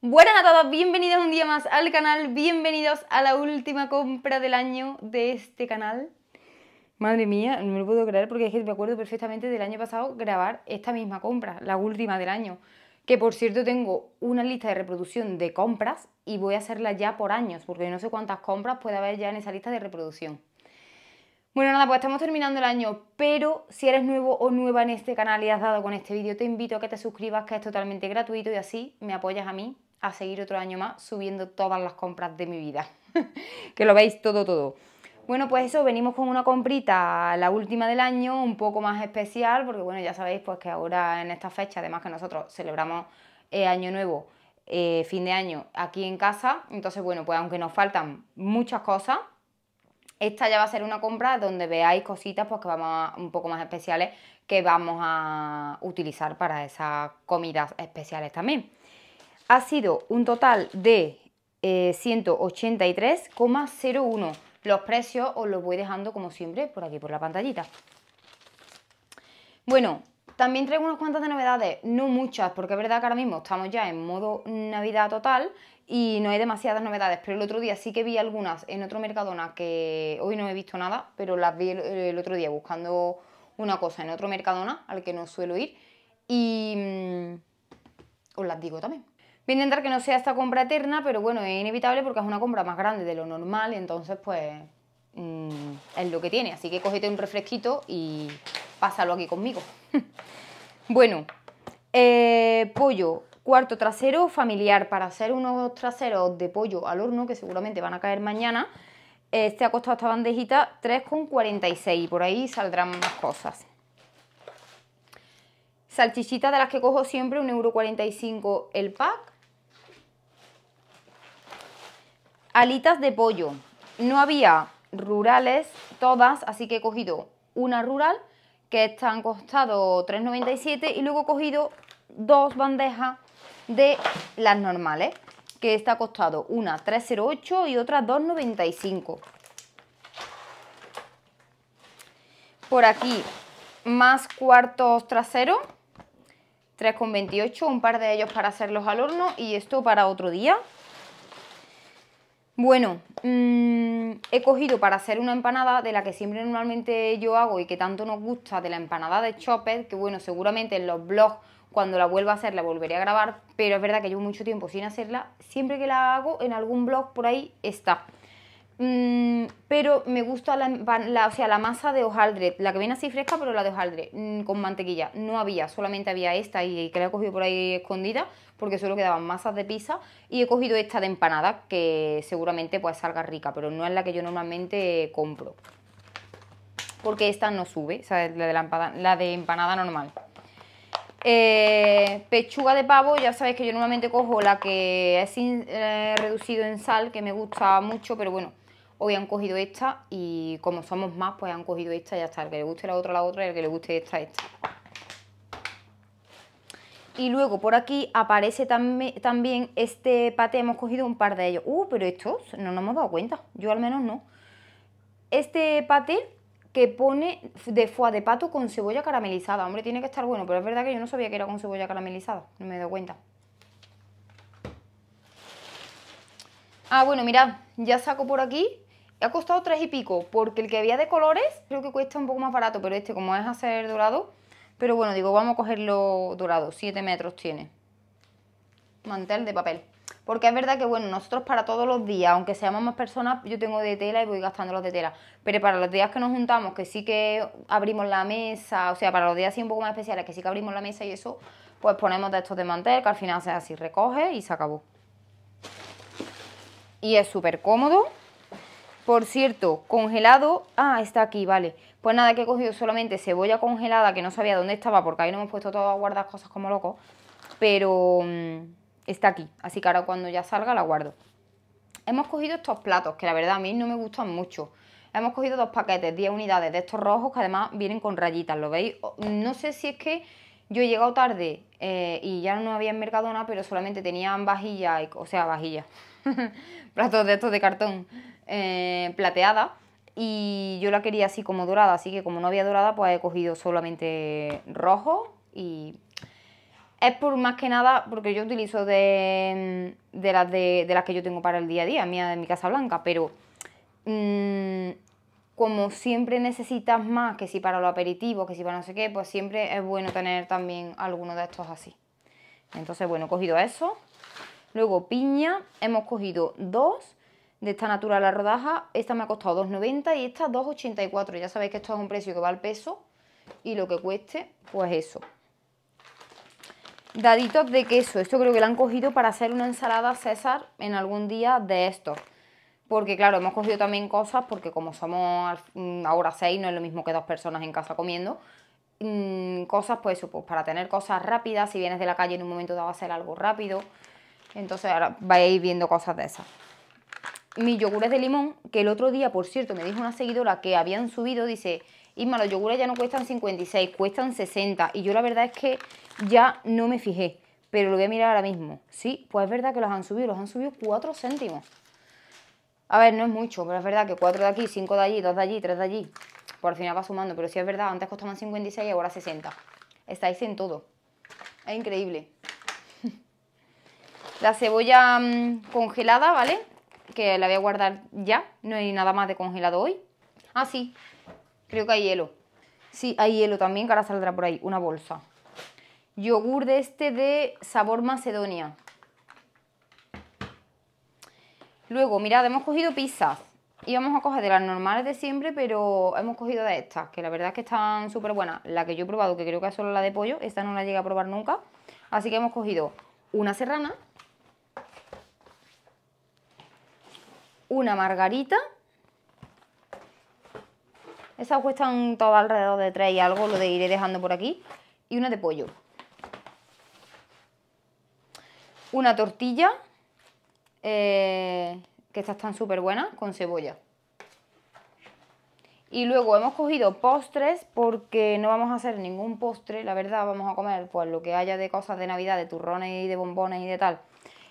Buenas a todos, bienvenidos un día más al canal, bienvenidos a la última compra del año de este canal. Madre mía, no me lo puedo creer porque es que me acuerdo perfectamente del año pasado grabar esta misma compra, la última del año. Que por cierto tengo una lista de reproducción de compras y voy a hacerla ya por años porque no sé cuántas compras puede haber ya en esa lista de reproducción. Bueno, nada, pues estamos terminando el año, pero si eres nuevo o nueva en este canal y has dado con este vídeo, te invito a que te suscribas, que es totalmente gratuito y así me apoyas a mí a seguir otro año más subiendo todas las compras de mi vida. que lo veis todo, todo. Bueno, pues eso, venimos con una comprita, la última del año, un poco más especial, porque bueno, ya sabéis pues que ahora en esta fecha, además que nosotros celebramos eh, Año Nuevo, eh, fin de año, aquí en casa, entonces bueno, pues aunque nos faltan muchas cosas, esta ya va a ser una compra donde veáis cositas pues que vamos un poco más especiales que vamos a utilizar para esas comidas especiales también ha sido un total de 183,01. Eh, los precios os los voy dejando como siempre por aquí, por la pantallita. Bueno, también traigo unas cuantas de novedades, no muchas, porque es verdad que ahora mismo estamos ya en modo Navidad total y no hay demasiadas novedades, pero el otro día sí que vi algunas en otro Mercadona que hoy no he visto nada, pero las vi el, otro día buscando una cosa en otro Mercadona al que no suelo ir y mm, os las digo también. Bien intentar que no sea esta compra eterna, pero bueno, es inevitable porque es una compra más grande de lo normal, entonces pues mm, es lo que tiene. Así que cógete un refresquito y pásalo aquí conmigo. bueno, eh, pollo, cuarto trasero familiar para hacer unos traseros de pollo al horno que seguramente van a caer mañana. Este ha costado esta bandejita 3,46 y por ahí saldrán más cosas. Salchichitas de las que cojo siempre, 1,45€ el pack. Alitas de pollo. No había rurales todas, así que he cogido una rural que está en costado 3,97 y luego he cogido dos bandejas de las normales, que está costado una 3,08 y otra 2,95. Por aquí más cuartos traseros, 3,28, un par de ellos para hacerlos al horno y esto para otro día. Bueno, mm, he cogido para hacer una empanada de la que siempre normalmente yo hago y que tanto nos gusta, de la empanada de Chopper, que bueno, seguramente en los blogs cuando la vuelva a hacer la volveré a grabar, pero es verdad que llevo mucho tiempo sin hacerla, siempre que la hago en algún blog por ahí está. Mm, pero me gusta la, la, masa de hojaldre, la que viene así fresca, pero la de hojaldre, mm, con mantequilla. No había, solamente había esta y que la he cogido por ahí escondida, porque solo quedaban masas de pizza. Y he cogido esta de empanada, que seguramente pues salga rica, pero no es la que yo normalmente compro. Porque esta no sube, o sea, la de, la empanada, la de empanada normal. Eh, pechuga de pavo, ya sabéis que yo normalmente cojo la que es eh, reducido en sal, que me gusta mucho, pero bueno, hoy han cogido esta y como somos más, pues han cogido esta y ya está. El que le guste la otra, la otra y el que le guste esta, esta. Y luego por aquí aparece también este pate. hemos cogido un par de ellos. Uh, pero estos no nos hemos dado cuenta, yo al menos no. Este pate que pone de foie de pato con cebolla caramelizada. Hombre, tiene que estar bueno, pero es verdad que yo no sabía que era con cebolla caramelizada, no me he dado cuenta. Ah, bueno, mirad, ya saco por aquí ha costado tres y pico, porque el que había de colores creo que cuesta un poco más barato, pero este como es hacer dorado, pero bueno, digo, vamos a cogerlo dorado, 7 metros tiene. Mantel de papel. Porque es verdad que, bueno, nosotros para todos los días, aunque seamos más personas, yo tengo de tela y voy gastando los de tela. Pero para los días que nos juntamos, que sí que abrimos la mesa, o sea, para los días así un poco más especiales, que sí que abrimos la mesa y eso, pues ponemos de estos de mantel, que al final se así, recoge y se acabó. Y es súper cómodo. Por cierto, congelado, ah, está aquí, vale. Pues nada, que he cogido solamente cebolla congelada, que no sabía dónde estaba, porque ahí no hemos puesto todo a guardar cosas como loco. pero mm, está aquí, así que ahora cuando ya salga la guardo. Hemos cogido estos platos, que la verdad a mí no me gustan mucho. Hemos cogido dos paquetes, 10 unidades de estos rojos, que además vienen con rayitas, ¿lo veis? No sé si es que yo he llegado tarde eh, y ya no había en Mercadona, pero solamente tenían vajilla, o sea, vajilla, platos de estos de cartón eh, plateada y yo la quería así como dorada, así que como no había dorada, pues he cogido solamente rojo y es por más que nada porque yo utilizo de, de las, de, las que yo tengo para el día a día, mía de mi Casa Blanca, pero mm, como siempre necesitas más que si para los aperitivos, que si para no sé qué, pues siempre es bueno tener también alguno de estos así. Entonces, bueno, he cogido eso. Luego piña, hemos cogido dos de esta natural la rodaja. Esta me ha costado 2,90 y esta 2,84. Ya sabéis que esto es un precio que va al peso y lo que cueste, pues eso. Daditos de queso. Esto creo que lo han cogido para hacer una ensalada César en algún día de estos porque claro, hemos cogido también cosas, porque como somos mm, ahora seis, no es lo mismo que dos personas en casa comiendo, mm, cosas, pues, pues para tener cosas rápidas, si vienes de la calle en un momento te va a hacer algo rápido, entonces ahora vais viendo cosas de esas. Mis yogures de limón, que el otro día, por cierto, me dijo una seguidora que habían subido, dice, Isma, los yogures ya no cuestan 56, cuestan 60, y yo la verdad es que ya no me fijé, pero lo voy a mirar ahora mismo. Sí, pues es verdad que los han subido, los han subido 4 céntimos. A ver, no es mucho, pero es verdad que 4 de aquí, 5 de allí, 2 de allí, 3 de allí, por final va sumando, pero sí es verdad, antes costaban 56 y ahora 60. Estáis en todo. Es increíble. la cebolla mm, congelada, ¿vale? Que la voy a guardar ya, no hay nada más de congelado hoy. Ah, sí, creo que hay hielo. Sí, hay hielo también, que ahora saldrá por ahí, una bolsa. Yogur de este de sabor Macedonia. Luego, mirad, hemos cogido pizzas. Y vamos a coger de las normales de siempre, pero hemos cogido de estas, que la verdad es que están súper buenas. La que yo he probado, que creo que es solo la de pollo, esta no la llegué a probar nunca. Así que hemos cogido una serrana, una margarita. Esas cuestan todo alrededor de 3 y algo, lo de iré dejando por aquí. Y una de pollo. Una tortilla eh, que estas están súper buenas, con cebolla. Y luego hemos cogido postres porque no vamos a hacer ningún postre, la verdad, vamos a comer pues lo que haya de cosas de Navidad, de turrones y de bombones y de tal.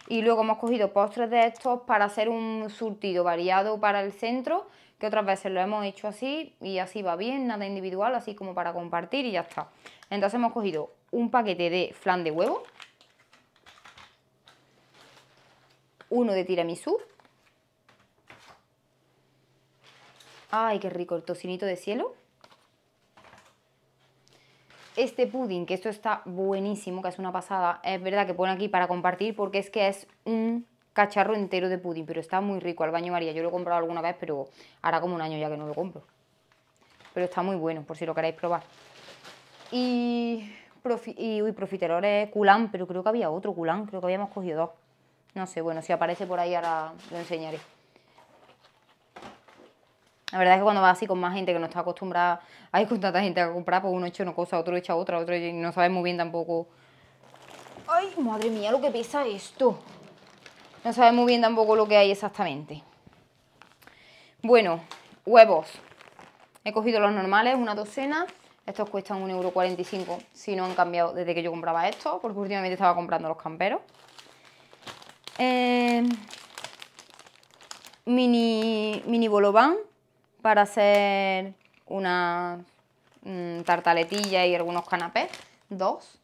Y luego hemos cogido postres de estos para hacer un surtido variado para el centro, que otras veces lo hemos hecho así y así va bien, nada individual, así como para compartir y ya está. Entonces hemos cogido un paquete de flan de huevo, uno de tiramisú. Ay, qué rico el tocinito de cielo. Este pudding, que esto está buenísimo, que es una pasada. Es verdad que pone aquí para compartir porque es que es un cacharro entero de pudding, pero está muy rico al baño María. Yo lo he comprado alguna vez, pero hará como un año ya que no lo compro. Pero está muy bueno, por si lo queréis probar. Y, y uy, profiteroles, culán, pero creo que había otro culán, creo que habíamos cogido dos. No sé, bueno, si aparece por ahí ahora lo enseñaré. La verdad es que cuando vas así con más gente que no está acostumbrada, hay con tanta gente a comprar, pues uno echa una cosa, otro echa otra, otro y no sabes muy bien tampoco. ¡Ay, madre mía, lo que pesa esto! No sabes muy bien tampoco lo que hay exactamente. Bueno, huevos. He cogido los normales, una docena. Estos cuestan 1,45€ si no han cambiado desde que yo compraba esto, porque últimamente estaba comprando los camperos. Eh, mini, mini bolobán para hacer una mm, tartaletilla y algunos canapés, dos,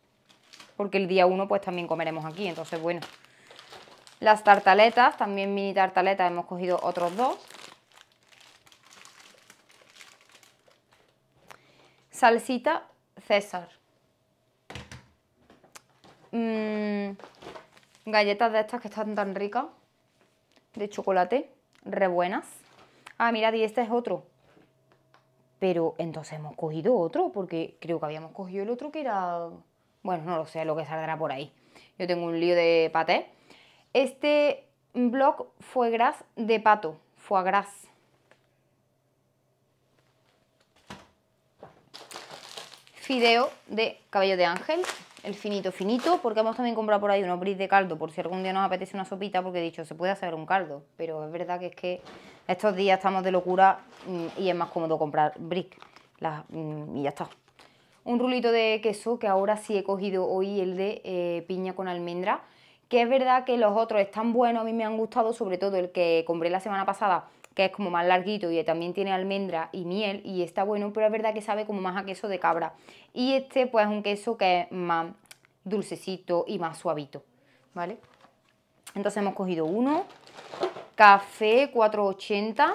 porque el día uno pues también comeremos aquí, entonces bueno. Las tartaletas, también mini tartaletas, hemos cogido otros dos. Salsita César. mmm Galletas de estas que están tan ricas. De chocolate. Re buenas. Ah, mirad, y este es otro. Pero entonces hemos cogido otro, porque creo que habíamos cogido el otro que era... Bueno, no lo sé, lo que saldrá por ahí. Yo tengo un lío de paté. Este blog fue gras de pato. Fue gras. Fideo de cabello de ángel el finito finito, porque hemos también comprado por ahí unos bricks de caldo, por si algún día nos apetece una sopita, porque he dicho, se puede hacer un caldo, pero es verdad que es que estos días estamos de locura mm, y es más cómodo comprar brick mm, y ya está. Un rulito de queso, que ahora sí he cogido hoy el de eh, piña con almendra, que es verdad que los otros están buenos, a mí me han gustado, sobre todo el que compré la semana pasada, que es como más larguito y también tiene almendra y miel y está bueno, pero es verdad que sabe como más a queso de cabra. Y este pues es un queso que es más dulcecito y más suavito, ¿vale? Entonces hemos cogido uno, café 480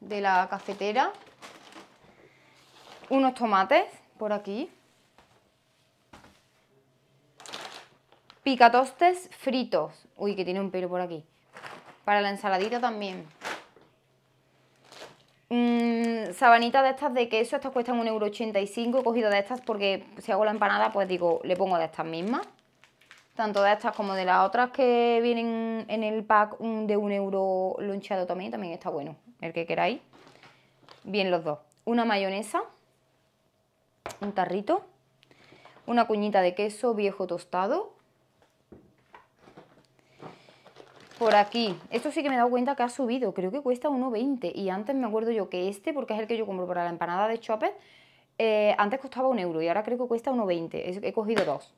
de la cafetera, unos tomates por aquí, picatostes fritos, uy que tiene un pelo por aquí, para la ensaladita también. Mmm, de estas de queso, estas cuestan 1,85€, he cogido de estas porque si hago la empanada, pues digo, le pongo de estas mismas. Tanto de estas como de las otras que vienen en el pack de 1€ euro loncheado también, también está bueno, el que queráis. Bien los dos. Una mayonesa, un tarrito, una cuñita de queso viejo tostado, por aquí. Esto sí que me he dado cuenta que ha subido. Creo que cuesta 1,20. Y antes me acuerdo yo que este, porque es el que yo compro para la empanada de Chopper, eh, antes costaba un euro y ahora creo que cuesta 1,20. He cogido dos.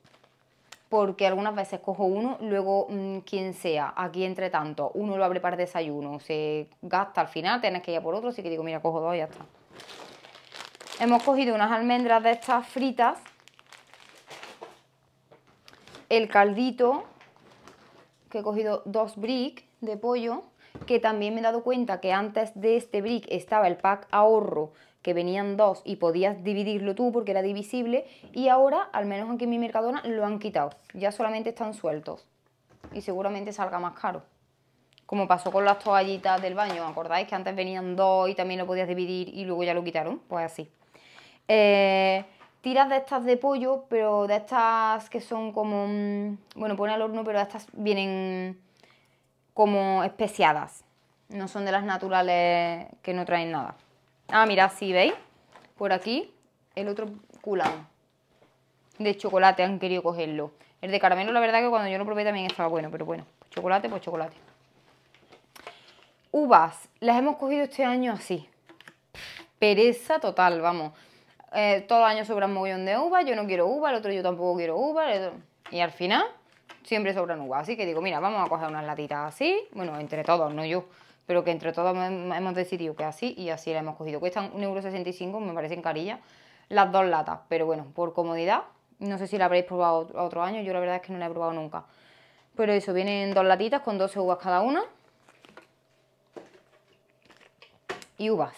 Porque algunas veces cojo uno, luego mm, quien sea, aquí entre tanto, uno lo abre para desayuno, se gasta al final, tienes que ir a por otro, así que digo, mira, cojo dos y ya está. Hemos cogido unas almendras de estas fritas, el caldito, he cogido dos brick de pollo, que también me he dado cuenta que antes de este brick estaba el pack ahorro, que venían dos y podías dividirlo tú porque era divisible, y ahora, al menos aquí en mi Mercadona, lo han quitado. Ya solamente están sueltos y seguramente salga más caro. Como pasó con las toallitas del baño, ¿acordáis? Que antes venían dos y también lo podías dividir y luego ya lo quitaron. Pues así. Eh, tiras de estas de pollo, pero de estas que son como, bueno, pone al horno, pero estas vienen como especiadas. No son de las naturales que no traen nada. Ah, mira, si ¿sí, veis, por aquí el otro culado de chocolate han querido cogerlo. El de caramelo, la verdad que cuando yo lo probé también estaba bueno, pero bueno, pues chocolate, pues chocolate. Uvas, las hemos cogido este año así. Pereza total, vamos. Eh, todo año los años sobran mogollón de uvas, yo no quiero uva, el otro yo tampoco quiero uvas y al final siempre sobran uvas Así que digo, mira, vamos a coger unas latitas así, bueno, entre todos, no yo, pero que entre todos hemos decidido que así y así la hemos cogido. Cuestan 1,65€, me parecen carillas las dos latas, pero bueno, por comodidad, no sé si la habréis probado otro año, yo la verdad es que no la he probado nunca. Pero eso, vienen dos latitas con 12 uvas cada una. Y uvas.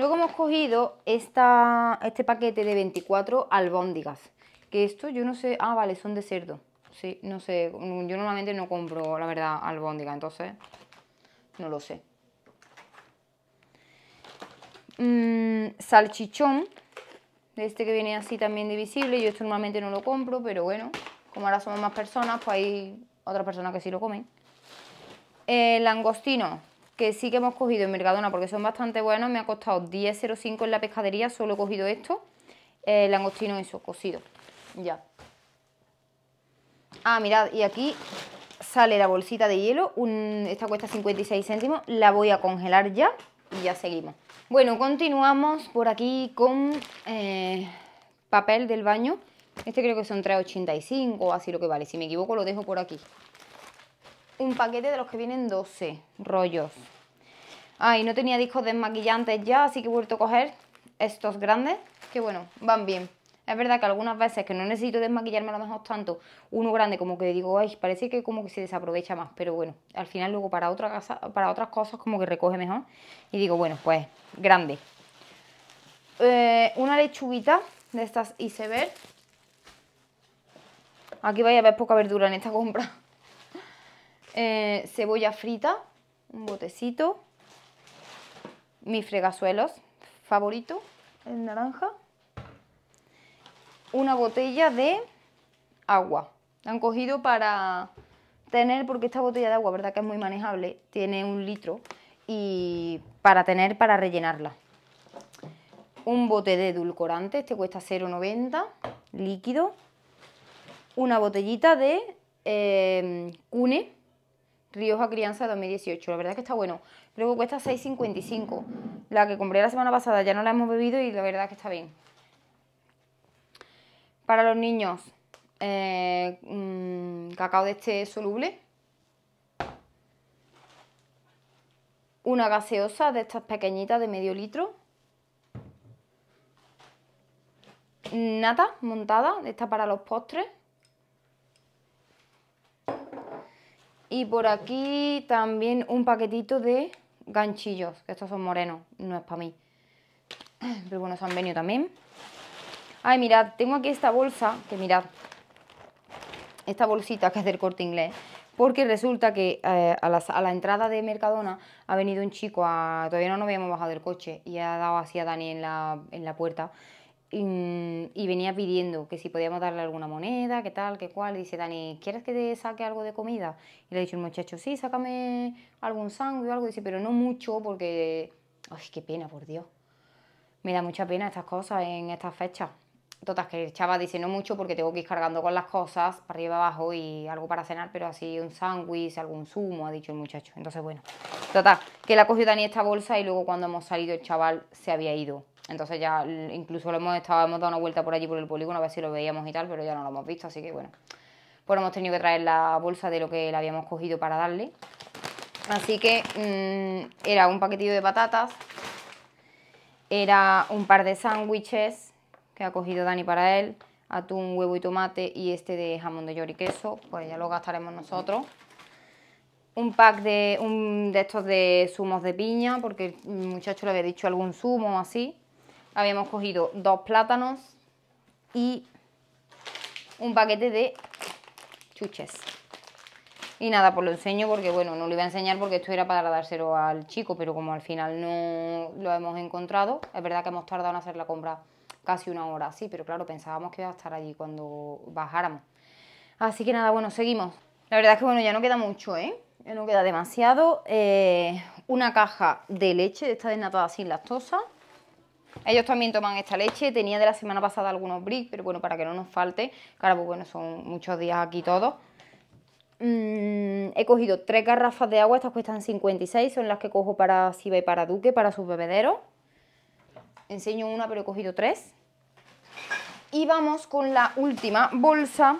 Luego hemos cogido este paquete de 24 albóndigas. Que esto yo no sé... Ah, vale, son de cerdo. Sí, no sé. Yo normalmente no compro, la verdad, albóndiga. Entonces, no lo sé. Mm, salchichón. De este que viene así también divisible. Yo esto normalmente no lo compro, pero bueno. Como ahora somos más personas, pues hay otras personas que sí lo comen. el eh, langostino que sí que hemos cogido en Mercadona porque son bastante buenos. Me ha costado 10,05 en la pescadería, solo he cogido esto. El langostino eso, cocido. Ya. Ah, mirad, y aquí sale la bolsita de hielo. esta cuesta 56 céntimos. La voy a congelar ya y ya seguimos. Bueno, continuamos por aquí con eh, papel del baño. Este creo que son 3,85 o así lo que vale. Si me equivoco lo dejo por aquí un paquete de los que vienen 12 rollos. Ay, no tenía discos desmaquillantes ya, así que he vuelto a coger estos grandes, que bueno, van bien. Es verdad que algunas veces que no necesito desmaquillarme a lo mejor tanto, uno grande como que digo, ay, parece que como que se desaprovecha más, pero bueno, al final luego para, otra casa, para otras cosas como que recoge mejor. Y digo, bueno, pues grande. Eh, una lechuguita de estas iceberg. Aquí vaya a ver poca verdura en esta compra. Eh, cebolla frita, un botecito, mis fregazuelos favorito, el naranja, una botella de agua. La han cogido para tener, porque esta botella de agua, verdad que es muy manejable, tiene un litro, y para tener para rellenarla. Un bote de edulcorante, este cuesta 0,90, líquido. Una botellita de eh, cune, Rioja Crianza 2018. La verdad es que está bueno. Creo que cuesta 6,55. La que compré la semana pasada ya no la hemos bebido y la verdad es que está bien. Para los niños, eh, mm, cacao de este soluble. Una gaseosa de estas pequeñitas de medio litro. Nata montada, esta para los postres. Y por aquí también un paquetito de ganchillos, que estos son morenos, no es para mí. Pero bueno, se han venido también. Ay, mirad, tengo aquí esta bolsa, que mirad, esta bolsita que es del corte inglés, porque resulta que eh, a, la, entrada de Mercadona ha venido un chico, todavía no nos habíamos bajado del coche, y ha dado así a Dani en la, en la puerta, Mm, y, venía pidiendo que si podíamos darle alguna moneda, que tal, que cual. dice Dani, ¿quieres que te saque algo de comida? Y le ha dicho el muchacho, sí, sácame algún sándwich o algo. dice, pero no mucho porque... ¡Ay, qué pena, por Dios! Me da mucha pena estas cosas en estas fechas. Total, que el chaval dice, no mucho porque tengo que ir cargando con las cosas para arriba abajo y algo para cenar, pero así un sándwich, algún zumo, ha dicho el muchacho. Entonces, bueno. Total, que la cogido Dani esta bolsa y luego cuando hemos salido el chaval se había ido entonces ya incluso lo hemos estado, hemos dado una vuelta por allí por el polígono a ver si lo veíamos y tal, pero ya no lo hemos visto, así que bueno. Pues hemos tenido que traer la bolsa de lo que le habíamos cogido para darle. Así que mm, era un paquetillo de patatas, era un par de sándwiches que ha cogido Dani para él, atún, huevo y tomate y este de jamón de york y queso, pues ya lo gastaremos nosotros un pack de, un, de estos de zumos de piña, porque el muchacho le había dicho algún zumo o así habíamos cogido dos plátanos y un paquete de chuches. Y nada, pues lo enseño porque, bueno, no lo iba a enseñar porque esto era para dárselo al chico, pero como al final no lo hemos encontrado, es verdad que hemos tardado en hacer la compra casi una hora, sí, pero claro, pensábamos que iba a estar allí cuando bajáramos. Así que nada, bueno, seguimos. La verdad es que, bueno, ya no queda mucho, ¿eh? Ya no queda demasiado. Eh, una caja de leche, esta desnatada sin lactosa. Ellos también toman esta leche, tenía de la semana pasada algunos bricks, pero bueno, para que no nos falte, claro, pues bueno, son muchos días aquí todos. Mm, he cogido tres garrafas de agua, estas cuestan 56, son las que cojo para Siba y para Duque, para sus bebederos. Enseño una, pero he cogido tres. Y vamos con la última bolsa.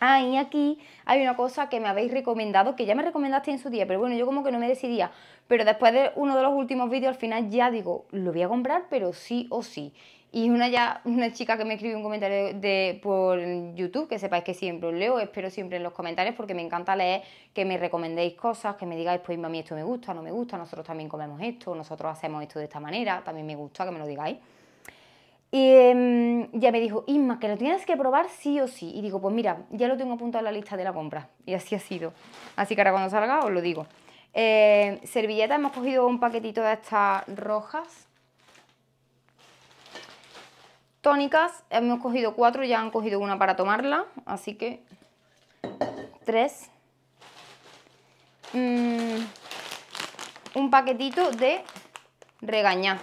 Ah, y aquí hay una cosa que me habéis recomendado, que ya me recomendaste en su día, pero bueno, yo como que no me decidía. Pero después de uno de los últimos vídeos, al final ya digo, lo voy a comprar, pero sí o sí. Y una, ya, una chica que me escribió un comentario de, por YouTube, que sepáis que siempre os leo, espero siempre en los comentarios porque me encanta leer que me recomendéis cosas, que me digáis, pues a mí esto me gusta, no me gusta, nosotros también comemos esto, nosotros hacemos esto de esta manera, también me gusta que me lo digáis. Y em, ya me dijo, Isma, que lo tienes que probar sí o sí. Y digo, pues mira, ya lo tengo apuntado en la lista de la compra. Y así ha sido. Así que ahora cuando salga os lo digo. Eh, servilleta, hemos cogido un paquetito de estas rojas. Tónicas, hemos cogido cuatro, ya han cogido una para tomarla, así que tres. Mm, un paquetito de regañar.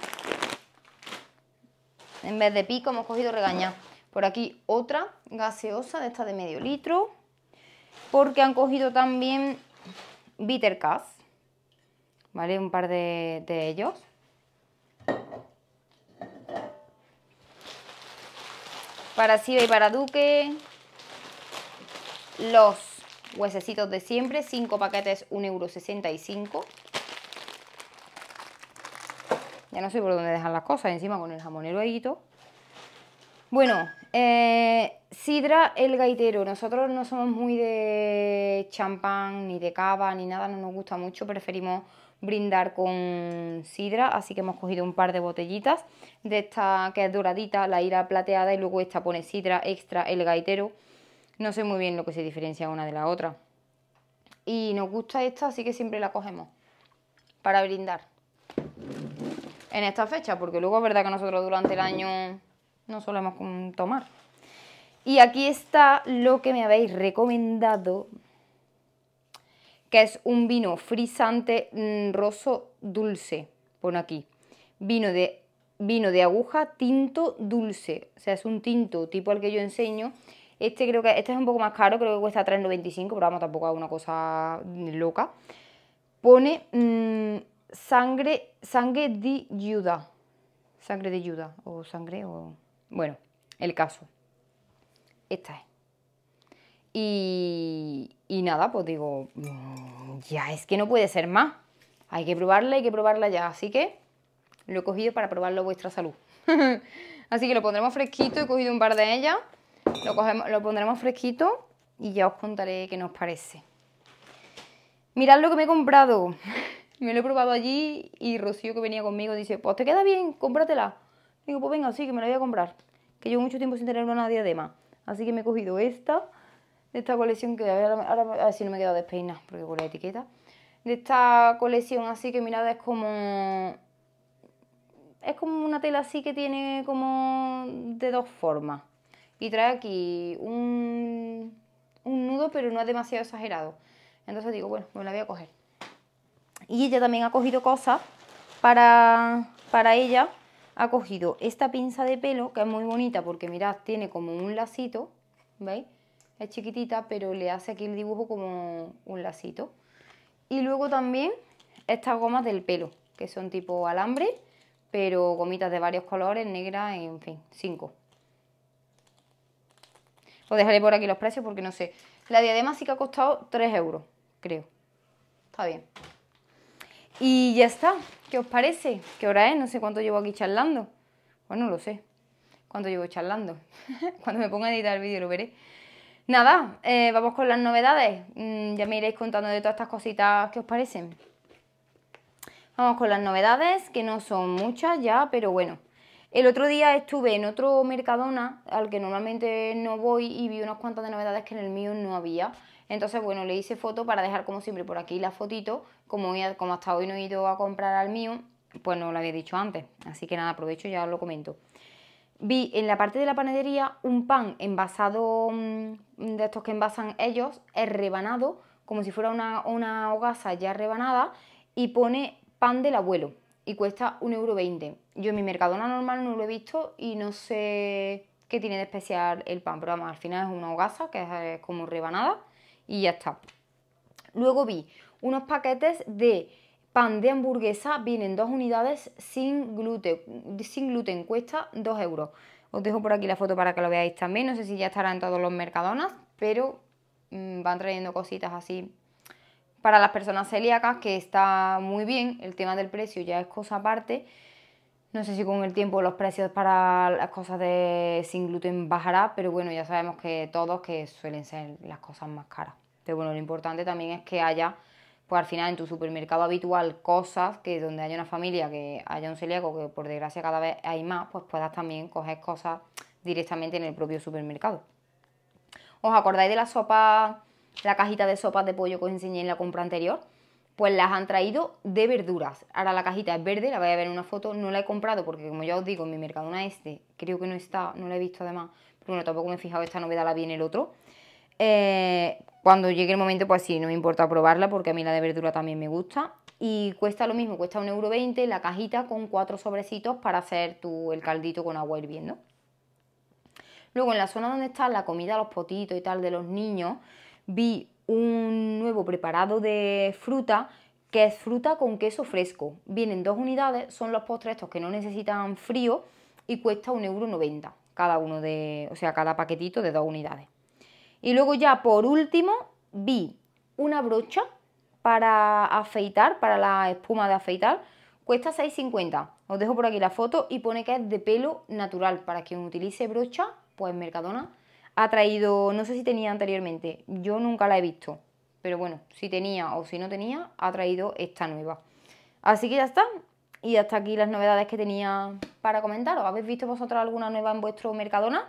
En vez de pico hemos cogido regañar. Por aquí otra gaseosa de esta de medio litro. Porque han cogido también Bittercast ¿vale? Un par de, ellos. Para Siba y para Duque, los huesecitos de siempre, 5 paquetes, 1,65€. Ya no sé por dónde dejar las cosas, encima con el jamonero ahí Bueno, eh, Sidra el gaitero. Nosotros no somos muy de champán, ni de cava, ni nada, no nos gusta mucho. Preferimos brindar con sidra, así que hemos cogido un par de botellitas de esta que es doradita, la ira plateada y luego esta pone sidra extra, el gaitero. No sé muy bien lo que se diferencia una de la otra. Y nos gusta esta, así que siempre la cogemos para brindar en esta fecha, porque luego es verdad que nosotros durante el año no solemos tomar. Y aquí está lo que me habéis recomendado que es un vino frisante mm, roso dulce, pone aquí. Vino de, vino de aguja tinto dulce, o sea, es un tinto tipo al que yo enseño. Este creo que este es un poco más caro, creo que cuesta 3,95, pero vamos, tampoco es una cosa loca. Pone mm, sangre, sangre de Sangre de yuda. o sangre, o. Bueno, el caso. Esta es. Y, nada, pues digo, mm, ya es que no puede ser más. Hay que probarla, hay que probarla ya. Así que lo he cogido para probarlo vuestra salud. Así que lo pondremos fresquito, he cogido un par de ellas. Lo, lo pondremos fresquito y ya os contaré qué nos parece. Mirad lo que me he comprado. me lo he probado allí y Rocío que venía conmigo dice, pues te queda bien, cómpratela. Digo, pues venga, sí, que me la voy a comprar. Que llevo mucho tiempo sin tener una diadema. Así que me he cogido esta de esta colección que ahora, a ver si no me he quedado despeinada porque con la etiqueta. De esta colección así que mirad es como... Es como una tela así que tiene como de dos formas. Y trae aquí un, un nudo pero no es demasiado exagerado. Entonces digo, bueno, me la voy a coger. Y ella también ha cogido cosas para, para ella. Ha cogido esta pinza de pelo que es muy bonita porque mirad, tiene como un lacito, ¿veis? es chiquitita, pero le hace aquí el dibujo como un lacito. Y luego también estas gomas del pelo, que son tipo alambre, pero gomitas de varios colores, negras, en fin, cinco. Os dejaré por aquí los precios porque no sé. La diadema sí que ha costado 3 euros, creo. Está bien. Y ya está. ¿Qué os parece? ¿Qué hora es? No sé cuánto llevo aquí charlando. Bueno, lo sé. ¿Cuánto llevo charlando? Cuando me ponga a editar el vídeo lo veré. Nada, eh, vamos con las novedades. Mm, ya me iréis contando de todas estas cositas que os parecen. Vamos con las novedades, que no son muchas ya, pero bueno. El otro día estuve en otro Mercadona, al que normalmente no voy, y vi unas cuantas de novedades que en el mío no había. Entonces, bueno, le hice foto para dejar como siempre por aquí la fotito. Como, como hasta hoy no he ido a comprar al mío, pues no lo había dicho antes. Así que nada, aprovecho y ya lo comento vi en la parte de la panadería un pan envasado, mm, de estos que envasan ellos, es rebanado, como si fuera una, una hogaza ya rebanada, y pone pan del abuelo y cuesta 1,20€. Yo en mi Mercadona normal no lo he visto y no sé qué tiene de especial el pan, pero vamos, al final es una hogaza que es como rebanada y ya está. Luego vi unos paquetes de Pan de hamburguesa vienen dos unidades sin gluten, sin gluten cuesta 2 euros. Os dejo por aquí la foto para que lo veáis también. No sé si ya estará en todos los mercadonas, pero mm, van trayendo cositas así para las personas celíacas, que está muy bien. El tema del precio ya es cosa aparte. No sé si con el tiempo los precios para las cosas de sin gluten bajará, pero bueno, ya sabemos que todos que suelen ser las cosas más caras. Pero bueno, lo importante también es que haya pues al final en tu supermercado habitual cosas que donde haya una familia que haya un celíaco, que por desgracia cada vez hay más, pues puedas también coger cosas directamente en el propio supermercado. ¿Os acordáis de la sopa, la cajita de sopas de pollo que os enseñé en la compra anterior? Pues las han traído de verduras. Ahora la cajita es verde, la vais a ver en una foto. No la he comprado porque, como ya os digo, en mi Mercadona este creo que no está, no la he visto además. Pero bueno, tampoco me he fijado, esta novedad la vi en el otro. Eh, cuando llegue el momento, pues sí, no me importa probarla porque a mí la de verdura también me gusta. Y cuesta lo mismo, cuesta 1,20€ la cajita con cuatro sobrecitos para hacer tu, el caldito con agua hirviendo. Luego en la zona donde está la comida, los potitos y tal de los niños, vi un nuevo preparado de fruta que es fruta con queso fresco. Vienen dos unidades, son los postres estos que no necesitan frío y cuesta 1,90€ cada uno de, o sea, cada paquetito de dos unidades. Y luego ya por último vi una brocha para afeitar, para la espuma de afeitar, cuesta 6,50. Os dejo por aquí la foto y pone que es de pelo natural. Para quien utilice brocha, pues Mercadona ha traído, no sé si tenía anteriormente, yo nunca la he visto, pero bueno, si tenía o si no tenía, ha traído esta nueva. Así que ya está, y hasta aquí las novedades que tenía para comentaros. ¿Habéis visto vosotros alguna nueva en vuestro Mercadona?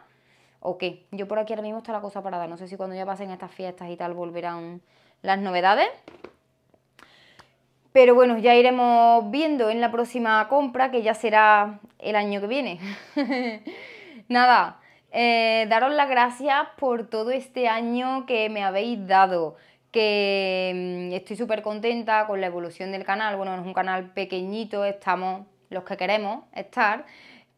o Yo por aquí ahora mismo está la cosa parada. No sé si cuando ya pasen estas fiestas y tal volverán las novedades. Pero bueno, ya iremos viendo en la próxima compra, que ya será el año que viene. Nada, eh, daros las gracias por todo este año que me habéis dado que mm, estoy súper contenta con la evolución del canal. Bueno, es un canal pequeñito, estamos los que queremos estar.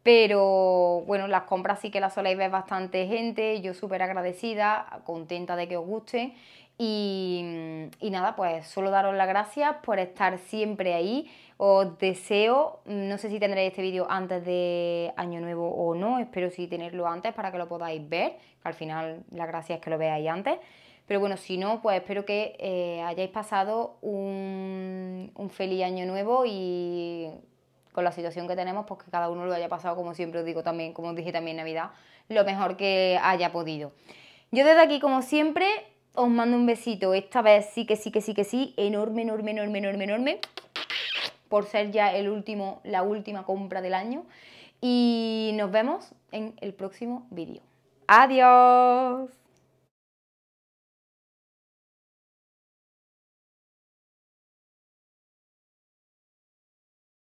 Pero bueno, las compras sí que las soléis ver bastante gente, yo súper agradecida, contenta de que os guste. Y, nada, pues solo daros las gracias por estar siempre ahí. Os deseo, no sé si tendréis este vídeo antes de Año Nuevo o no, espero si tenerlo antes para que lo podáis ver, al final la gracia es que lo veáis antes. Pero bueno, si no, pues espero que eh, hayáis pasado un feliz Año Nuevo y con la situación que tenemos, pues que cada uno lo haya pasado, como siempre os digo también, como os dije también en Navidad, lo mejor que haya podido. Yo desde aquí, como siempre, os mando un besito. Esta vez sí que sí que sí que sí, enorme, enorme, enorme, enorme, enorme, por ser ya el último, la última compra del año. Y nos vemos en el próximo vídeo. ¡Adiós!